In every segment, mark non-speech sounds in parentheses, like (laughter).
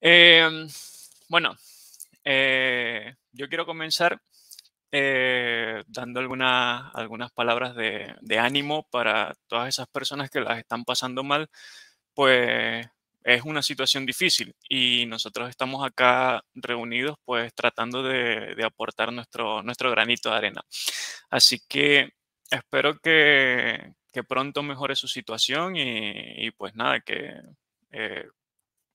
Em, bueno, eh, yo quiero comenzar eh, dando algunas palabras de, ánimo para todas esas personas que las están pasando mal, pues es una situación difícil y nosotros estamos acá reunidos pues tratando de, aportar nuestro, nuestro granito de arena. Así que espero que, pronto mejore su situación y, pues nada, que eh,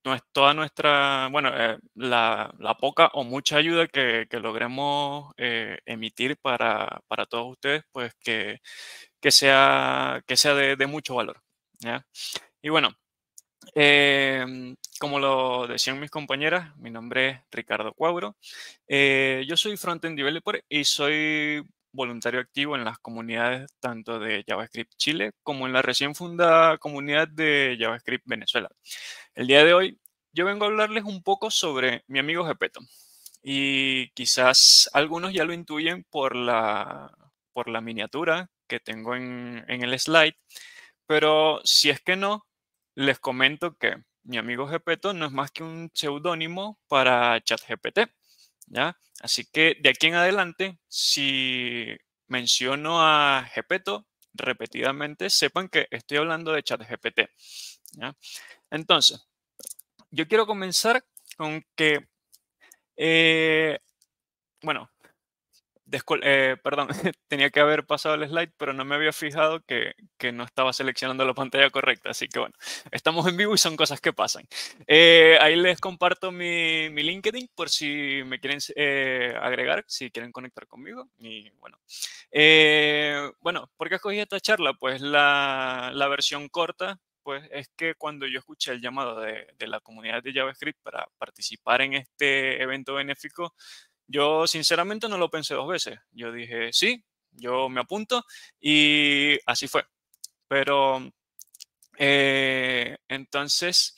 no es toda nuestra, bueno, eh, la, la, poca o mucha ayuda que, que logremos eh, emitir para, para, todos ustedes, pues que, que sea, que sea de, mucho valor. Y bueno, em, como lo decían mis compañeras, mi nombre es Ricardo Cuauro. Eh, yo soy frontend developer y soy voluntario activo en las comunidades tanto de JavaScript Chile como en la recién fundada comunidad de JavaScript Venezuela. El día de hoy yo vengo a hablarles un poco sobre mi amigo Gepeto. Y quizás algunos ya lo intuyen por la, por la miniatura que tengo en, en el slide, pero si es que no, les comento que mi amigo Gepeto no es más que un seudónimo para ChatGPT. Así que de aquí en adelante, si menciono a Gepeto repetidamente, sepan que estoy hablando de ChatGPT. Entonces, yo quiero comenzar con que, eh, bueno, eh, perdón, (laughs) tenía que haber pasado el slide, pero no me había fijado que, no estaba seleccionando la pantalla correcta. Así que bueno, estamos en vivo y son cosas que pasan. Eh, ahí les comparto mi, LinkedIn por si me quieren eh, agregar, si quieren conectar conmigo. Y bueno, bueno ¿por qué escogí esta charla? Pues la, versión corta pues es que cuando yo escuché el llamado de, de, la comunidad de JavaScript para participar en este evento benéfico, yo sinceramente no lo pensé dos veces. Yo dije, sí, yo me apunto y así fue. Pero eh, entonces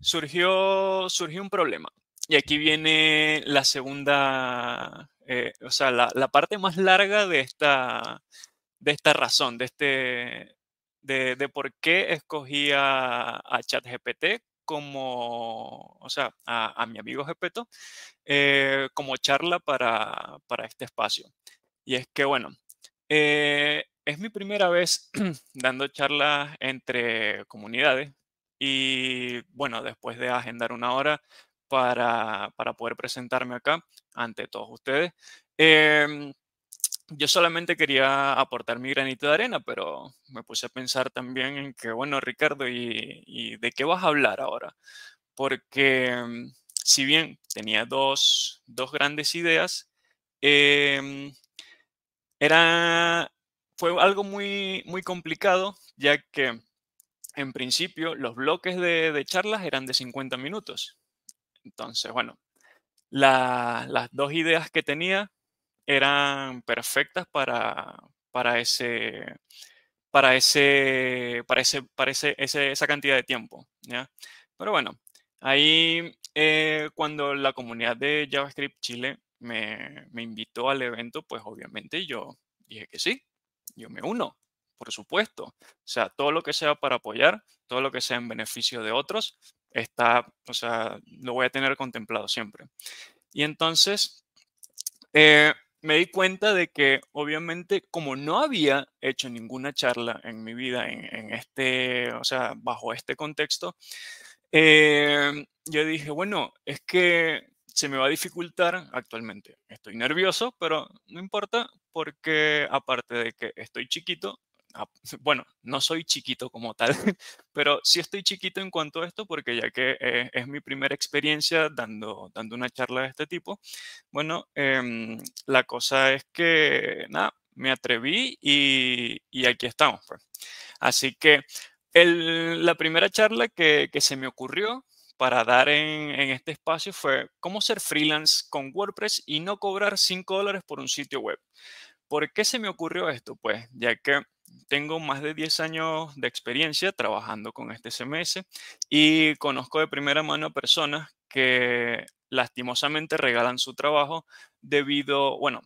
surgió, surgió un problema. Y aquí viene la segunda, eh, o sea, la, parte más larga de esta, de esta razón, de, este, de, por qué escogí a, a ChatGPT como, o sea, a, mi amigo respeto eh, como charla para, este espacio. Y es que, bueno, eh, es mi primera vez (clears throat) dando charlas entre comunidades y, bueno, después de agendar una hora para, para poder presentarme acá ante todos ustedes. Eh, yo solamente quería aportar mi granito de arena, pero me puse a pensar también en que, bueno, Ricardo, ¿y, de qué vas a hablar ahora? Porque mm, si bien tenía dos, grandes ideas, em, era, fue algo muy, muy complicado, ya que en principio los bloques de, charlas eran de 50 minutos. Entonces, bueno, las dos ideas que tenía eran perfectas para, para ese para ese para ese para ese, esa cantidad de tiempo ¿ya? pero bueno ahí eh, cuando la comunidad de JavaScript Chile me, invitó al evento pues obviamente yo dije que sí yo me uno por supuesto o sea todo lo que sea para apoyar todo lo que sea en beneficio de otros está o sea lo voy a tener contemplado siempre y entonces eh, me di cuenta de que obviamente como no había hecho ninguna charla en mi vida en, este, o sea, bajo este contexto, eh, yo dije, bueno, es que se me va a dificultar actualmente. Estoy nervioso, pero no importa porque aparte de que estoy chiquito, bueno, no soy chiquito como tal, (laughs) pero sí estoy chiquito en cuanto a esto, porque ya que eh, es mi primera experiencia dando, dando una charla de este tipo, bueno, em, la cosa es que, nada, me atreví y, aquí estamos. Pues. Así que la primera charla que, se me ocurrió para dar en, este espacio fue cómo ser freelance con WordPress y no cobrar 5 dólares por un sitio web. ¿Por qué se me ocurrió esto? Pues ya que tengo más de 10 años de experiencia trabajando con este CMS y conozco de primera mano a personas que lastimosamente regalan su trabajo debido, bueno,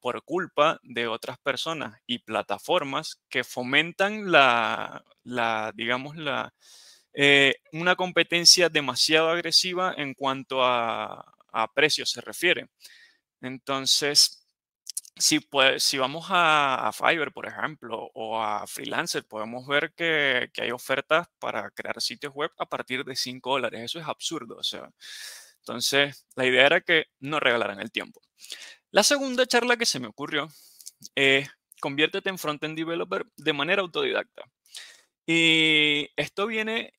por culpa de otras personas y plataformas que fomentan la, digamos, la, eh, una competencia demasiado agresiva en cuanto a, a precios se refiere. Entonces, si, pues, si vamos a, Fiverr, por ejemplo, o a Freelancer, podemos ver que, hay ofertas para crear sitios web a partir de 5 dólares. Eso es absurdo. O sea, entonces, la idea era que no regalaran el tiempo. La segunda charla que se me ocurrió es conviértete en frontend developer de manera autodidacta. Y esto viene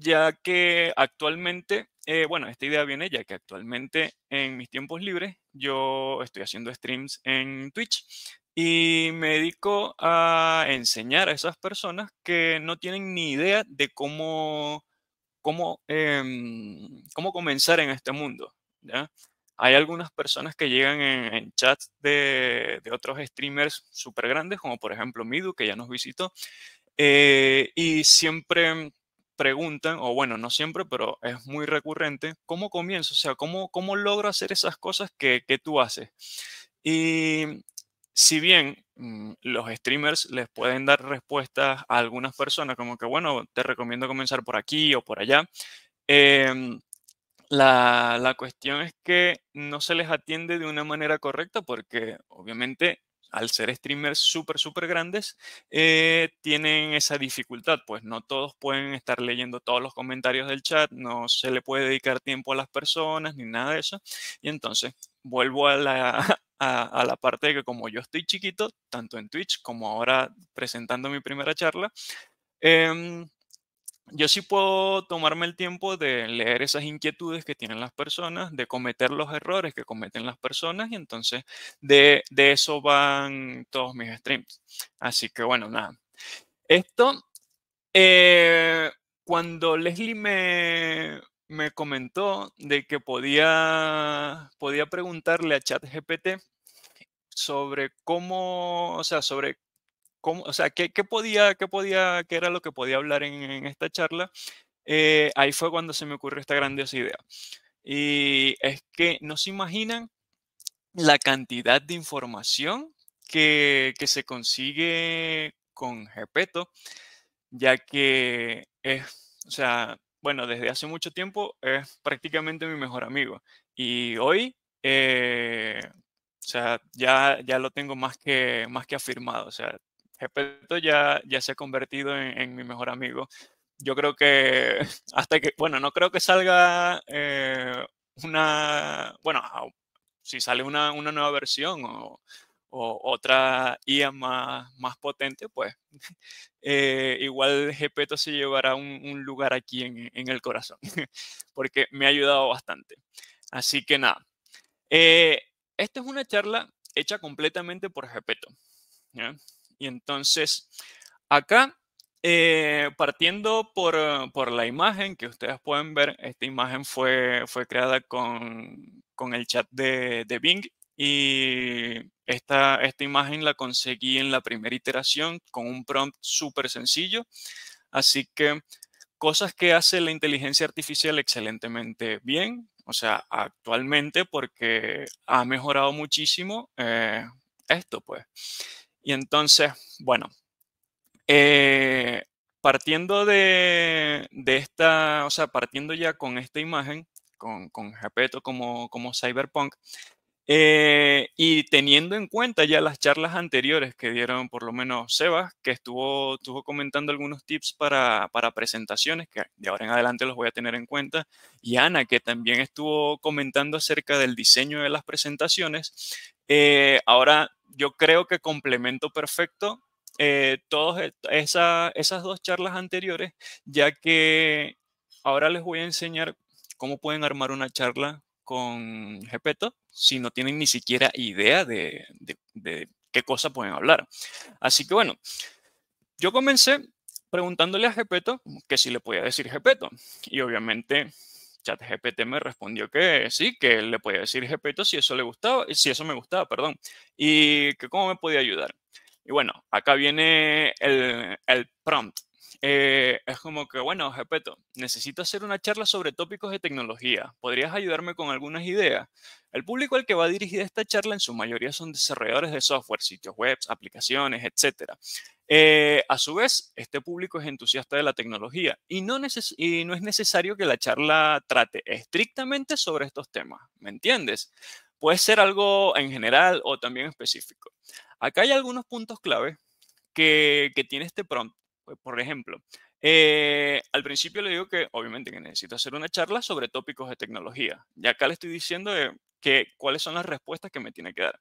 ya que actualmente, eh, bueno, esta idea viene ya que actualmente en mis tiempos libres yo estoy haciendo streams en Twitch y me dedico a enseñar a esas personas que no tienen ni idea de cómo, cómo, em, cómo comenzar en este mundo. ¿ya? Hay algunas personas que llegan en, chat chats de, otros streamers súper grandes, como por ejemplo Midu, que ya nos visitó, eh, y siempre preguntan, o bueno, no siempre, pero es muy recurrente, ¿cómo comienzo? O sea, ¿cómo, cómo logro hacer esas cosas que, que tú haces? Y si bien mm, los streamers les pueden dar respuestas a algunas personas, como que, bueno, te recomiendo comenzar por aquí o por allá, em, la, la, cuestión es que no se les atiende de una manera correcta porque obviamente al ser streamers súper, súper grandes, eh, tienen esa dificultad, pues no todos pueden estar leyendo todos los comentarios del chat, no se le puede dedicar tiempo a las personas ni nada de eso. Y entonces vuelvo a la, (laughs) la parte de que como yo estoy chiquito, tanto en Twitch como ahora presentando mi primera charla, eh, yo sí puedo tomarme el tiempo de leer esas inquietudes que tienen las personas, de cometer los errores que cometen las personas y entonces de, eso van todos mis streams. Así que bueno, nada. Esto, eh, cuando Leslie me, me, comentó de que podía, podía preguntarle a ChatGPT sobre cómo, o sea, sobre o sea, qué, qué podía, qué podía, qué era lo que podía hablar en, esta charla, eh, ahí fue cuando se me ocurrió esta grandiosa idea. Y es que no se imaginan la cantidad de información que, que se consigue con Gepeto, ya que es, o sea, bueno, desde hace mucho tiempo es prácticamente mi mejor amigo. Y hoy, eh, o sea, ya, ya lo tengo más que, más que afirmado. O sea, Gepetto ya, ya se ha convertido en, mi mejor amigo. Yo creo que (laughs) hasta que, bueno, no creo que salga eh, una, bueno, si sale una, nueva versión o, otra IA más, potente, pues (laughs) eh, igual Gepetto se llevará un, lugar aquí en, en, el corazón, (laughs) porque me ha ayudado bastante. Así que nada, eh, esta es una charla hecha completamente por Gepetto. ¿ya? Y entonces, acá, eh, partiendo por, la imagen que ustedes pueden ver, esta imagen fue, fue creada con, el chat de, de Bing y esta, esta, imagen la conseguí en la primera iteración con un prompt súper sencillo. Así que cosas que hace la inteligencia artificial excelentemente bien, o sea, actualmente porque ha mejorado muchísimo eh, esto, pues. Y entonces, bueno, eh, partiendo de, esta, o sea, partiendo ya con esta imagen, con, con como, como cyberpunk, eh, y teniendo en cuenta ya las charlas anteriores que dieron por lo menos Sebas, que estuvo, estuvo comentando algunos tips para, para, presentaciones, que de ahora en adelante los voy a tener en cuenta, y Ana, que también estuvo comentando acerca del diseño de las presentaciones, eh, ahora yo creo que complemento perfecto eh, todas e, esas dos charlas anteriores, ya que ahora les voy a enseñar cómo pueden armar una charla con Gepetto si no tienen ni siquiera idea de, qué cosa pueden hablar. Así que bueno, yo comencé preguntándole a Gepetto que si le podía decir Gepetto. Y obviamente ChatGPT me respondió que sí, que le podía decir GPT si eso le gustaba, si eso me gustaba, perdón, y que cómo me podía ayudar. Y bueno, acá viene el, el prompt eh, es como que, bueno, Gepeto, necesito hacer una charla sobre tópicos de tecnología. ¿Podrías ayudarme con algunas ideas? El público al que va dirigida esta charla en su mayoría son desarrolladores de software, sitios web, aplicaciones, etc. Eh, a su vez, este público es entusiasta de la tecnología y no, es necesario que la charla trate estrictamente sobre estos temas. ¿Me entiendes? Puede ser algo en general o también específico. Acá hay algunos puntos clave que, tiene este prompt pues, por ejemplo, eh, al principio le digo que obviamente que necesito hacer una charla sobre tópicos de tecnología. Y acá le estoy diciendo eh, que, cuáles son las respuestas que me tiene que dar.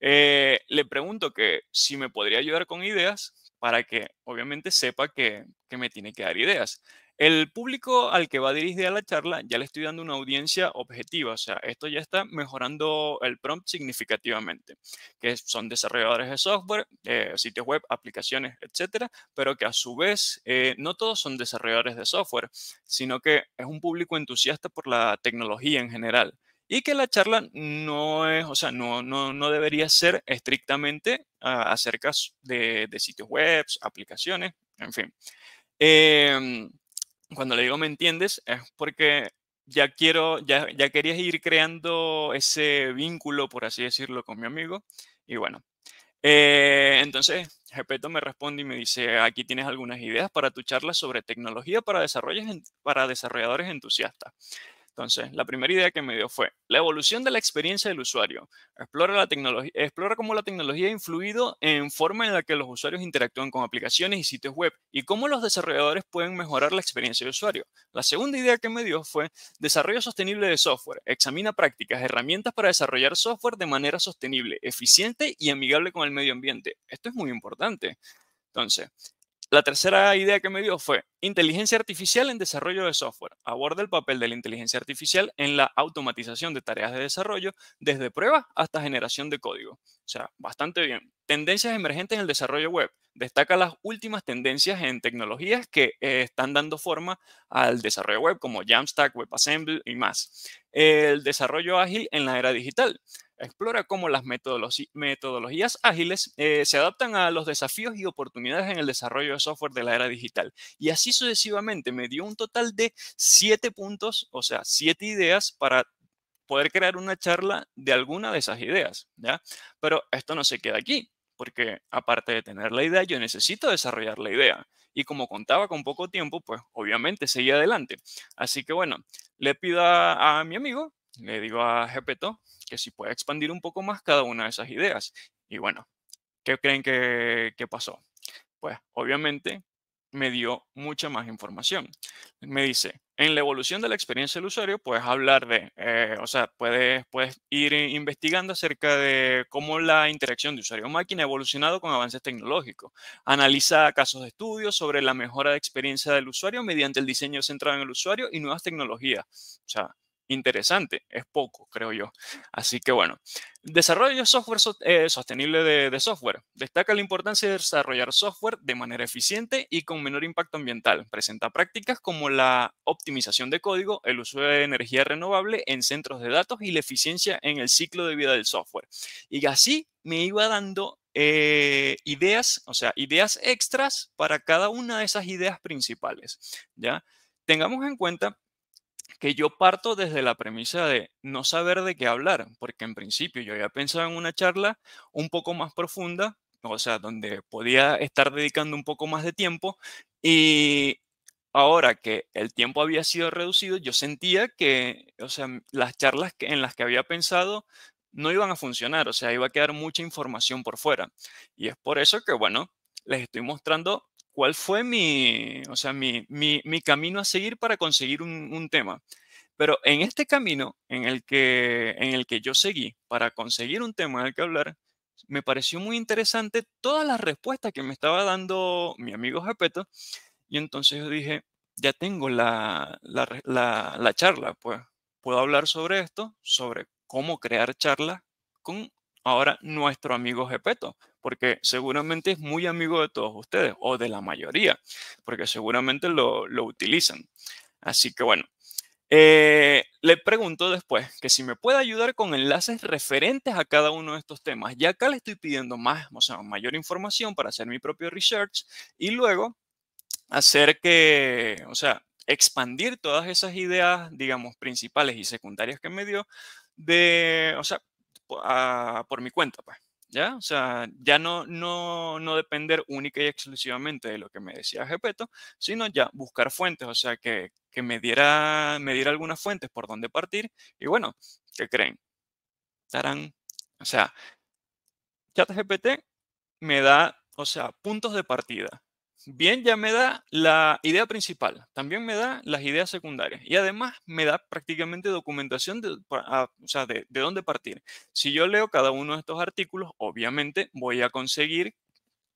Eh, le pregunto que si me podría ayudar con ideas para que obviamente sepa que, que me tiene que dar ideas. El público al que va dirigida la charla ya le estoy dando una audiencia objetiva, o sea, esto ya está mejorando el prompt significativamente, que son desarrolladores de software, eh, sitios web, aplicaciones, etcétera, pero que a su vez eh, no todos son desarrolladores de software, sino que es un público entusiasta por la tecnología en general y que la charla no es, o sea, no, no, debería ser estrictamente ah, acerca de, sitios web, aplicaciones, en fin. Em, cuando le digo me entiendes, es porque ya quiero, ya, ya ir creando ese vínculo, por así decirlo, con mi amigo. Y bueno, eh, entonces Gepetto me responde y me dice, aquí tienes algunas ideas para tu charla sobre tecnología para, para desarrolladores entusiastas. Entonces, la primera idea que me dio fue la evolución de la experiencia del usuario. Explora, la tecnología, explora cómo la tecnología ha influido en forma en la que los usuarios interactúan con aplicaciones y sitios web y cómo los desarrolladores pueden mejorar la experiencia del usuario. La segunda idea que me dio fue desarrollo sostenible de software. Examina prácticas, herramientas para desarrollar software de manera sostenible, eficiente y amigable con el medio ambiente. Esto es muy importante. Entonces, la tercera idea que me dio fue inteligencia artificial en desarrollo de software. Aborda el papel de la inteligencia artificial en la automatización de tareas de desarrollo, desde pruebas hasta generación de código. O sea, bastante bien. Tendencias emergentes en el desarrollo web. Destaca las últimas tendencias en tecnologías que eh, están dando forma al desarrollo web, como Jamstack, WebAssembly y más. El desarrollo ágil en la era digital. Explora cómo las metodologías ágiles eh, se adaptan a los desafíos y oportunidades en el desarrollo de software de la era digital. Y así sucesivamente me dio un total de siete puntos, o sea, siete ideas para poder crear una charla de alguna de esas ideas. Pero esto no se queda aquí, porque aparte de tener la idea, yo necesito desarrollar la idea. Y como contaba con poco tiempo, pues obviamente seguí adelante. Así que bueno, le pido a mi amigo le digo a Jepeto que si puede expandir un poco más cada una de esas ideas. Y bueno, ¿qué creen que, pasó? Pues obviamente me dio mucha más información. Me dice, en la evolución de la experiencia del usuario puedes hablar de, eh, o sea, puedes, puedes ir eh, investigando acerca de cómo la interacción de usuario-máquina ha evolucionado con avances tecnológicos. Analiza casos de estudio sobre la mejora de experiencia del usuario mediante el diseño centrado en el usuario y nuevas tecnologías. O sea, interesante, es poco, creo yo. Así que bueno, desarrollo software eh, sostenible de, software. Destaca la importancia de desarrollar software de manera eficiente y con menor impacto ambiental. Presenta prácticas como la optimización de código, el uso de energía renovable en centros de datos y la eficiencia en el ciclo de vida del software. Y así me iba dando eh, ideas, o sea, ideas extras para cada una de esas ideas principales. ¿ya? Tengamos en cuenta que yo parto desde la premisa de no saber de qué hablar, porque en principio yo había pensado en una charla un poco más profunda, o sea, donde podía estar dedicando un poco más de tiempo y ahora que el tiempo había sido reducido, yo sentía que, o sea, las charlas en las que había pensado no iban a funcionar, o sea, iba a quedar mucha información por fuera. Y es por eso que, bueno, les estoy mostrando cuál fue mi, o sea, mi, camino a seguir para conseguir un, tema. Pero en este camino en el, que, en el que yo seguí para conseguir un tema en el que hablar, me pareció muy interesante todas las respuestas que me estaba dando mi amigo Jepeto. Y entonces yo dije, ya tengo la, la charla, pues puedo hablar sobre esto, sobre cómo crear charlas con ahora nuestro amigo Gepeto, porque seguramente es muy amigo de todos ustedes o de la mayoría, porque seguramente lo, utilizan. Así que bueno, eh, le pregunto después que si me puede ayudar con enlaces referentes a cada uno de estos temas. Ya acá le estoy pidiendo más, o sea, mayor información para hacer mi propio research y luego hacer que, o sea, expandir todas esas ideas, digamos, principales y secundarias que me dio de, o sea, por mi cuenta, pues. ¿Ya? O sea, ya no, no, depender única y exclusivamente de lo que me decía Gepeto, sino ya buscar fuentes, o sea, que, que me, diera, me diera algunas fuentes por donde partir. Y bueno, ¿qué creen? Tarán. O sea, ChatGPT me da, o sea, puntos de partida, bien ya me da la idea principal, también me da las ideas secundarias y además me da prácticamente documentación ah, de, de, dónde partir. Si yo leo cada uno de estos artículos, obviamente voy a conseguir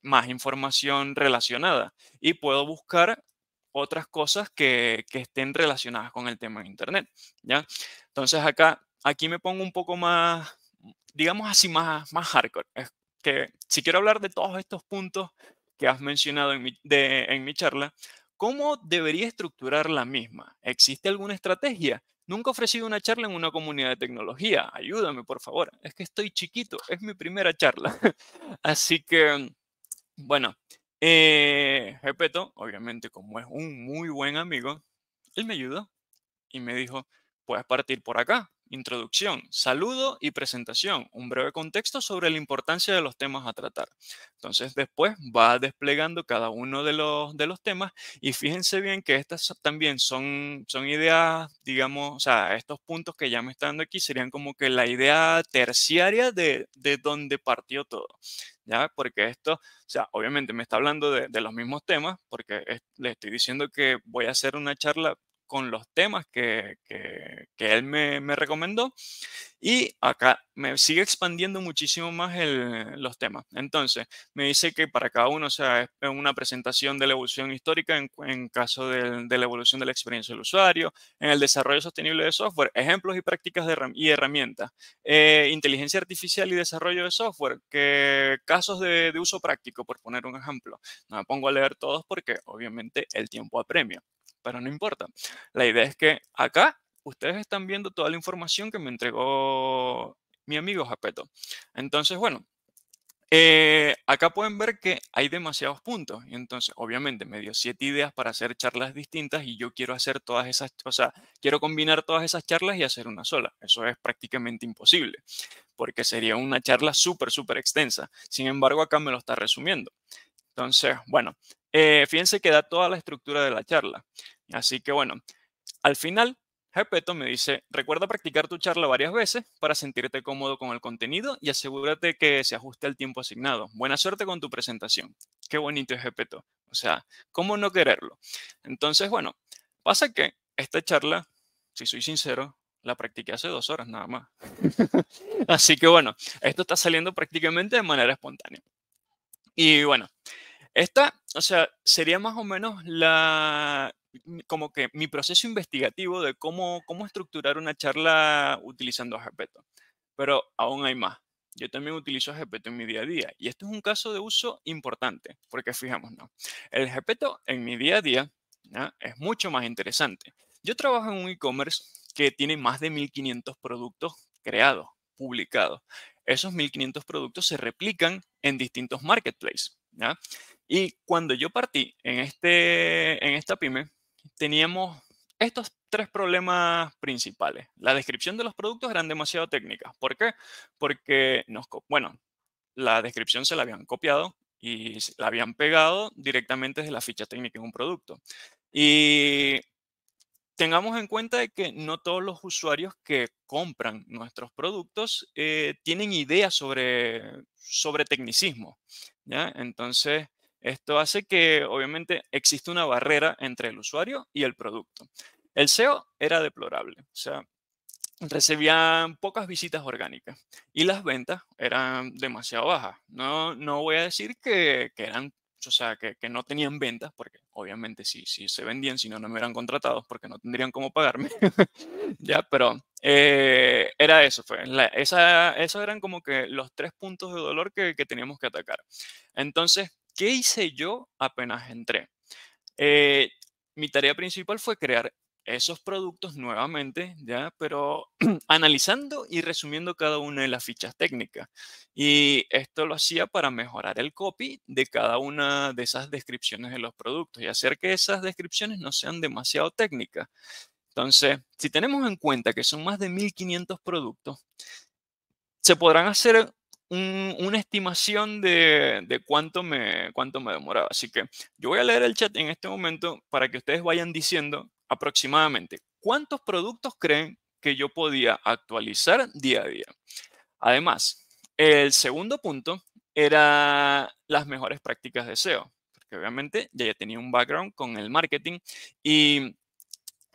más información relacionada y puedo buscar otras cosas que, que estén relacionadas con el tema de Internet. ¿ya? Entonces acá, aquí me pongo un poco más, digamos así, más hardcore. Es que si quiero hablar de todos estos puntos, que has mencionado en mi, en mi charla, ¿cómo debería estructurar la misma? ¿Existe alguna estrategia? Nunca he ofrecido una charla en una comunidad de tecnología. Ayúdame, por favor. Es que estoy chiquito. Es mi primera charla. (laughs) Así que, bueno, eh, obviamente, como es un muy buen amigo, él me ayudó y me dijo, puedes partir por acá. Introducción, saludo y presentación, un breve contexto sobre la importancia de los temas a tratar. Entonces después va desplegando cada uno de los, de los temas y fíjense bien que estas también son, son ideas, digamos, o sea, estos puntos que ya me están dando aquí serían como que la idea terciaria de, de donde partió todo. ¿Ya? Porque esto, o sea, obviamente me está hablando de, los mismos temas, porque le estoy diciendo que voy a hacer una charla con los temas que, él me, recomendó. Y acá me sigue expandiendo muchísimo más los temas. Entonces, me dice que para cada uno, sea, una presentación de la evolución histórica en, caso de, la evolución de la experiencia del usuario, en el desarrollo sostenible de software, ejemplos y prácticas de, y herramientas, eh, inteligencia artificial y desarrollo de software, que casos de, de uso práctico, por poner un ejemplo. No me pongo a leer todos porque obviamente el tiempo apremia pero no importa. La idea es que acá ustedes están viendo toda la información que me entregó mi amigo Japeto. Entonces, bueno, eh, acá pueden ver que hay demasiados puntos. Y entonces, obviamente, me dio siete ideas para hacer charlas distintas y yo quiero hacer todas esas, o sea, quiero combinar todas esas charlas y hacer una sola. Eso es prácticamente imposible, porque sería una charla súper, súper extensa. Sin embargo, acá me lo está resumiendo. Entonces, bueno, eh, fíjense que da toda la estructura de la charla. Así que bueno, al final, Gepetto me dice, recuerda practicar tu charla varias veces para sentirte cómodo con el contenido y asegúrate que se ajuste al tiempo asignado. Buena suerte con tu presentación. Qué bonito es O sea, ¿cómo no quererlo? Entonces, bueno, pasa que esta charla, si soy sincero, la practiqué hace dos horas nada más. (laughs) Así que bueno, esto está saliendo prácticamente de manera espontánea. Y bueno, esta, o sea, sería más o menos la mm, como que mi proceso investigativo de cómo, cómo estructurar una charla utilizando GPT. Pero aún hay más. Yo también utilizo GPT en mi día a día y esto es un caso de uso importante, porque fijémonos, el GPT en mi día a día es mucho más interesante. Yo trabajo en un e-commerce que tiene más de 1.500 productos creados, publicados. Esos 1.500 productos se replican en distintos marketplaces. Y cuando yo partí en, este, en esta pyme, teníamos estos tres problemas principales. La descripción de los productos eran demasiado técnicas. ¿Por qué? Porque nos, bueno, la descripción se la habían copiado y la habían pegado directamente desde la ficha técnica de un producto. Y tengamos en cuenta de que no todos los usuarios que compran nuestros productos eh, tienen ideas sobre, sobre tecnicismo. ¿ya? Entonces, esto hace que obviamente existe una barrera entre el usuario y el producto. El SEO era deplorable, o sea, recibían pocas visitas orgánicas y las ventas eran demasiado bajas. No, no voy a decir que, eran, o sea, que, no tenían ventas, porque obviamente si, sí se vendían, si no, no me eran contratados, porque no tendrían cómo pagarme. (laughs) ya, pero eh, era eso, fue. esos eran como que los tres puntos de dolor que, que teníamos que atacar. Entonces, ¿Qué hice yo apenas entré? Eh, mi tarea principal fue crear esos productos nuevamente, ¿ya? Pero (clears throat) analizando y resumiendo cada una de las fichas técnicas. Y esto lo hacía para mejorar el copy de cada una de esas descripciones de los productos y hacer que esas descripciones no sean demasiado técnicas. Entonces, si tenemos en cuenta que son más de 1500 productos, se podrán hacer una estimación de, cuánto, me, cuánto me demoraba. Así que yo voy a leer el chat en este momento para que ustedes vayan diciendo aproximadamente cuántos productos creen que yo podía actualizar día a día. Además, el segundo punto era las mejores prácticas de SEO, porque obviamente ya tenía un background con el marketing y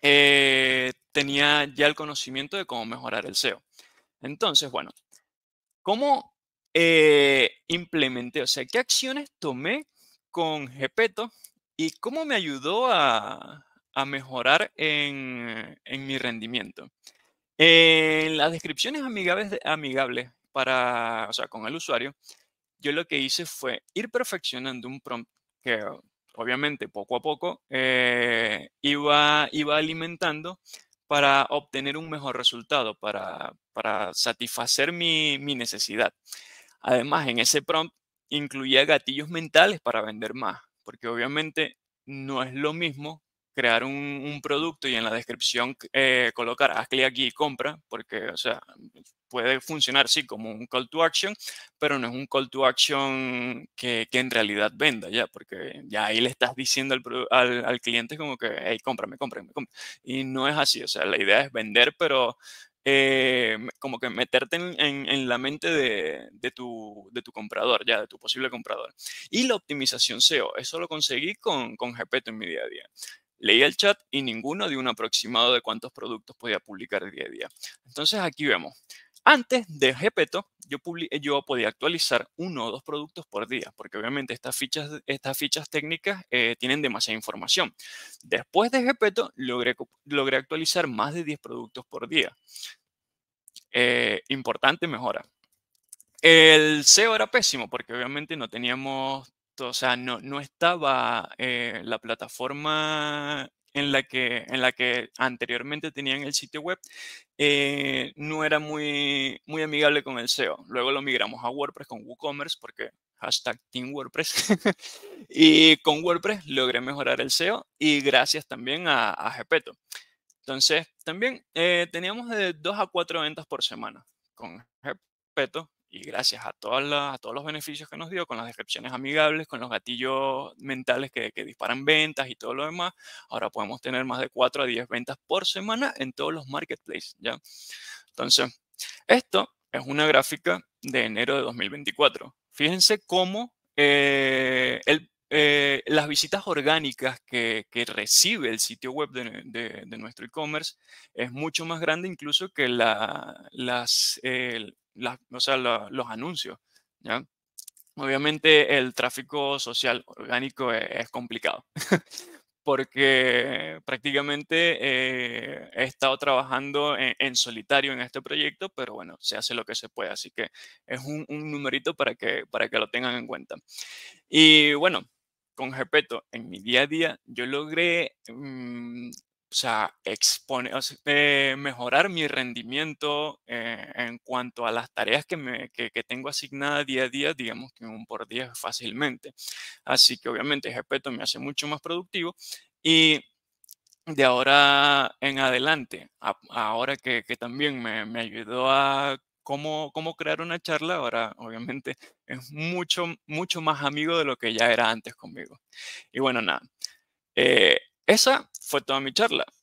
eh, tenía ya el conocimiento de cómo mejorar el SEO. Entonces, bueno, ¿cómo eh, implementé? O sea, ¿qué acciones tomé con Gepeto y cómo me ayudó a, mejorar en, mi rendimiento? En eh, las descripciones amigables, para, con el usuario, yo lo que hice fue ir perfeccionando un prompt que obviamente poco a poco eh, iba, iba alimentando para obtener un mejor resultado, para, satisfacer mi, necesidad. Además, en ese prompt incluía gatillos mentales para vender más, porque obviamente no es lo mismo crear un, producto y en la descripción eh, colocar haz clic aquí y compra, porque, o sea, puede funcionar, sí, como un call to action, pero no es un call to action que, en realidad venda, ya, porque ya ahí le estás diciendo al, cliente como que, hey, cómprame, cómprame, cómprame. Y no es así, o sea, la idea es vender, pero eh, como que meterte en, la mente de, tu, comprador, ya, de tu posible comprador. Y la optimización SEO, eso lo conseguí con, con en mi día a día. Leí el chat y ninguno dio un aproximado de cuántos productos podía publicar día a día. Entonces aquí vemos, antes de Gepeto, eh, yo, podía actualizar uno o dos productos por día, porque obviamente estas fichas, estas fichas técnicas eh, tienen demasiada información. Después de Gepeto, logré, logré actualizar más de 10 productos por día. Eh, importante mejora. El SEO era pésimo, porque obviamente no teníamos, o sea, no, no estaba la plataforma en la que, en la que anteriormente tenían el sitio web, eh, no era muy, muy amigable con el SEO. Luego lo migramos a WordPress con WooCommerce porque hashtag Team WordPress. (laughs) y con WordPress logré mejorar el SEO y gracias también a, a Entonces, también eh, teníamos de 2 a 4 ventas por semana. Con Gepeto y gracias a, todas todos los beneficios que nos dio, con las descripciones amigables, con los gatillos mentales que, disparan ventas y todo lo demás, ahora podemos tener más de 4 a 10 ventas por semana en todos los marketplaces. ¿ya? Entonces, esto es una gráfica de enero de 2024. Fíjense cómo eh, eh, las visitas orgánicas que, recibe el sitio web de, nuestro e-commerce es mucho más grande incluso que la, las, los anuncios. ¿ya? Obviamente el tráfico social orgánico e, es, complicado (laughs) porque prácticamente eh, he estado trabajando en, solitario en este proyecto, pero bueno, se hace lo que se puede, así que es un, numerito para que, para que lo tengan en cuenta. Y bueno, con respeto en mi día a día, yo logré mm, o sea, expone, eh, mejorar mi rendimiento eh, en cuanto a las tareas que, me, que, tengo asignadas día a día, digamos que un por día fácilmente. Así que obviamente Gepetto me hace mucho más productivo y de ahora en adelante, ahora que, que también me, me, ayudó a cómo, cómo crear una charla, ahora obviamente (laughs) es mucho, mucho más amigo de lo que ya era antes conmigo. Y bueno, nada. Eh, esa fue toda mi charla.